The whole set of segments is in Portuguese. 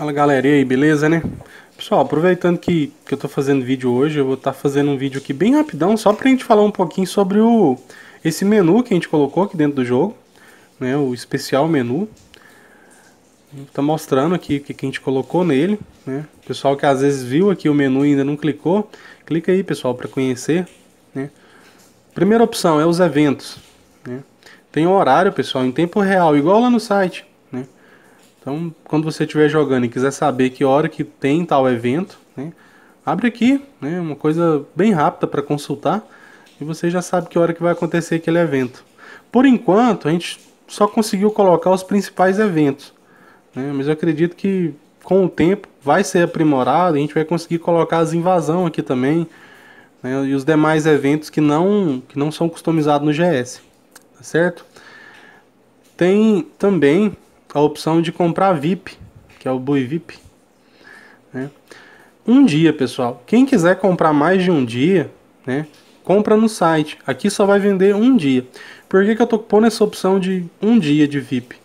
Fala galera aí, beleza, né? Pessoal, aproveitando que, que eu tô fazendo vídeo hoje, eu vou estar tá fazendo um vídeo aqui bem rapidão, só pra gente falar um pouquinho sobre o esse menu que a gente colocou aqui dentro do jogo, né, o especial menu. Tá mostrando aqui o que, que a gente colocou nele, né? Pessoal que às vezes viu aqui o menu e ainda não clicou, clica aí, pessoal, para conhecer, né? Primeira opção é os eventos, né? Tem horário, pessoal, em tempo real, igual lá no site. Então, quando você estiver jogando e quiser saber que hora que tem tal evento, né, abre aqui, né, uma coisa bem rápida para consultar, e você já sabe que hora que vai acontecer aquele evento. Por enquanto, a gente só conseguiu colocar os principais eventos, né, mas eu acredito que com o tempo vai ser aprimorado, a gente vai conseguir colocar as invasão aqui também, né, e os demais eventos que não, que não são customizados no GS, tá certo? Tem também a opção de comprar VIP, que é o Bui VIP. Né? Um dia, pessoal. Quem quiser comprar mais de um dia, né? Compra no site. Aqui só vai vender um dia. Por que, que eu tô pondo essa opção de um dia de VIP?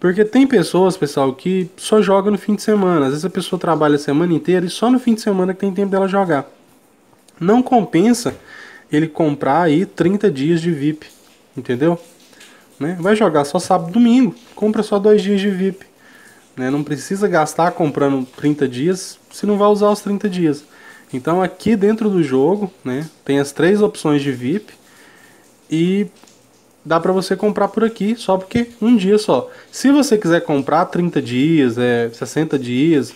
Porque tem pessoas, pessoal, que só joga no fim de semana. Às vezes a pessoa trabalha a semana inteira e só no fim de semana que tem tempo dela jogar. Não compensa ele comprar aí 30 dias de VIP, entendeu? Né? Vai jogar só sábado e domingo, compra só dois dias de VIP. Né? Não precisa gastar comprando 30 dias se não vai usar os 30 dias. Então aqui dentro do jogo né, tem as três opções de VIP e dá para você comprar por aqui só porque um dia só. Se você quiser comprar 30 dias, é, 60 dias,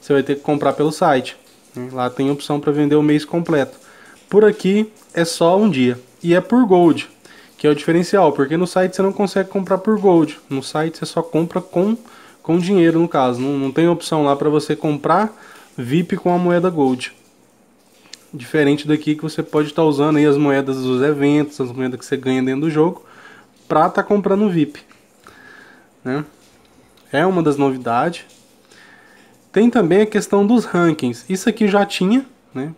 você vai ter que comprar pelo site. Né? Lá tem opção para vender o mês completo. Por aqui é só um dia e é por Gold que é o diferencial, porque no site você não consegue comprar por gold, no site você só compra com, com dinheiro no caso, não, não tem opção lá para você comprar VIP com a moeda gold. Diferente daqui que você pode estar tá usando aí as moedas dos eventos, as moedas que você ganha dentro do jogo, para estar tá comprando VIP. Né? É uma das novidades. Tem também a questão dos rankings. Isso aqui já tinha, né?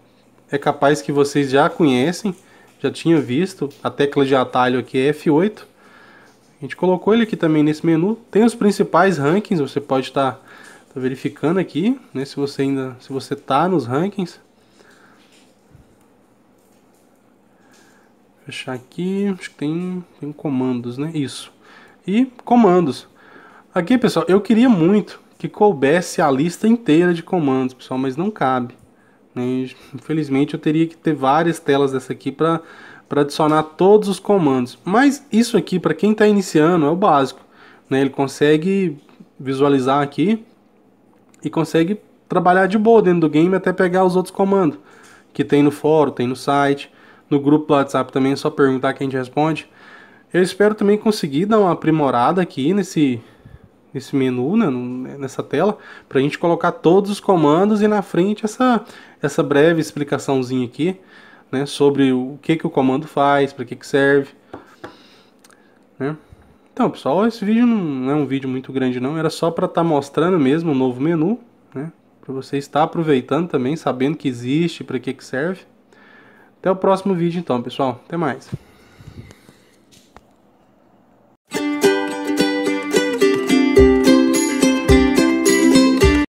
É capaz que vocês já conhecem já tinha visto, a tecla de atalho aqui é F8. A gente colocou ele aqui também nesse menu. Tem os principais rankings, você pode estar tá, tá verificando aqui, né, se você ainda, se você tá nos rankings. Fechar aqui, acho que tem, tem comandos, né? Isso. E comandos. Aqui, pessoal, eu queria muito que coubesse a lista inteira de comandos, pessoal, mas não cabe. Né? Infelizmente eu teria que ter várias telas dessa aqui para adicionar todos os comandos. Mas isso aqui, para quem está iniciando, é o básico. Né? Ele consegue visualizar aqui e consegue trabalhar de boa dentro do game até pegar os outros comandos que tem no fórum, tem no site, no grupo do WhatsApp também, é só perguntar que a gente responde. Eu espero também conseguir dar uma aprimorada aqui nesse, nesse menu, né, nessa tela, para a gente colocar todos os comandos e na frente essa, essa breve explicaçãozinha aqui né, sobre o que, que o comando faz, para que, que serve. Né? Então, pessoal, esse vídeo não é um vídeo muito grande não, era só para estar tá mostrando mesmo o novo menu, né, para você estar aproveitando também, sabendo que existe, para que, que serve. Até o próximo vídeo então, pessoal. Até mais.